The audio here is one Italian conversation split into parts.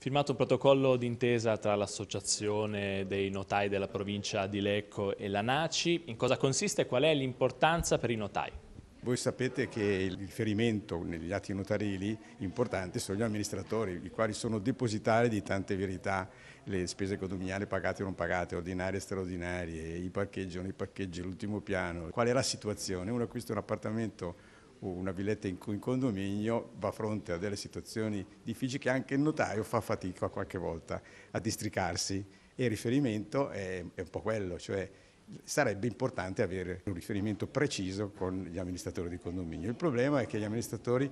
firmato un protocollo d'intesa tra l'Associazione dei notai della provincia di Lecco e la NACI. In cosa consiste e qual è l'importanza per i notai? Voi sapete che il riferimento negli atti notarili importanti sono gli amministratori, i quali sono depositari di tante verità, le spese condominiali pagate o non pagate, ordinarie e straordinarie, i parcheggi o non i parcheggi, l'ultimo piano. Qual è la situazione? Uno acquista un appartamento una villetta in, in condominio va a fronte a delle situazioni difficili che anche il notaio fa fatica qualche volta a districarsi e il riferimento è, è un po' quello, cioè sarebbe importante avere un riferimento preciso con gli amministratori di condominio. Il problema è che gli amministratori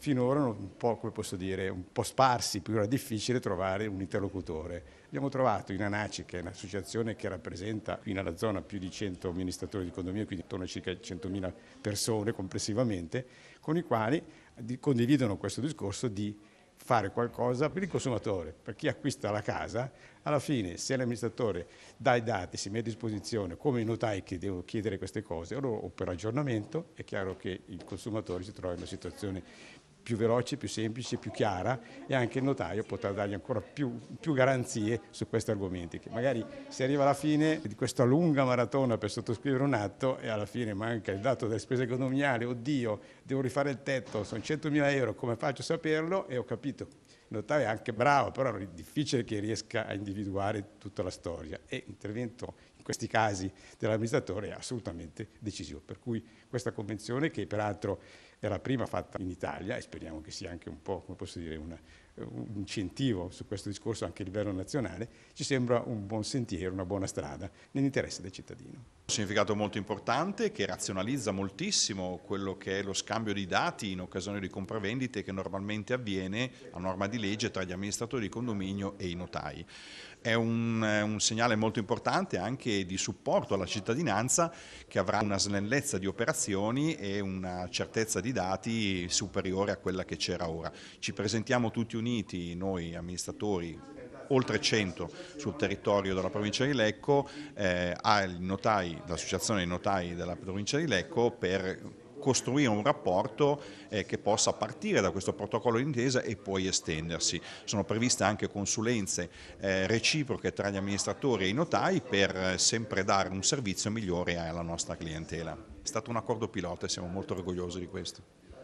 finora un po', come posso dire, un po' sparsi, più era difficile trovare un interlocutore. Abbiamo trovato in ANACI, che è un'associazione che rappresenta qui nella zona più di 100 amministratori di condominio, quindi intorno a circa 100.000 persone complessivamente, con i quali condividono questo discorso di fare qualcosa per il consumatore, per chi acquista la casa, alla fine se l'amministratore dà i dati, si mette a disposizione come i notai che devo chiedere queste cose o per aggiornamento, è chiaro che il consumatore si trova in una situazione più veloce, più semplice, più chiara e anche il notaio potrà dargli ancora più, più garanzie su questi argomenti, che magari si arriva alla fine di questa lunga maratona per sottoscrivere un atto e alla fine manca il dato delle spese economiali, oddio, devo rifare il tetto, sono 100.000 euro, come faccio a saperlo? E ho capito Nottari è anche bravo, però è difficile che riesca a individuare tutta la storia e l'intervento in questi casi dell'amministratore è assolutamente decisivo. Per cui questa convenzione, che peraltro è la prima fatta in Italia e speriamo che sia anche un po', come posso dire, una, un incentivo su questo discorso anche a livello nazionale, ci sembra un buon sentiero, una buona strada nell'interesse del cittadino significato molto importante che razionalizza moltissimo quello che è lo scambio di dati in occasione di compravendite che normalmente avviene a norma di legge tra gli amministratori di condominio e i notai. È un, un segnale molto importante anche di supporto alla cittadinanza che avrà una snellezza di operazioni e una certezza di dati superiore a quella che c'era ora. Ci presentiamo tutti uniti, noi amministratori oltre 100 sul territorio della provincia di Lecco, eh, all'associazione dei notai della provincia di Lecco per costruire un rapporto eh, che possa partire da questo protocollo d'intesa e poi estendersi. Sono previste anche consulenze eh, reciproche tra gli amministratori e i notai per eh, sempre dare un servizio migliore alla nostra clientela. È stato un accordo pilota e siamo molto orgogliosi di questo.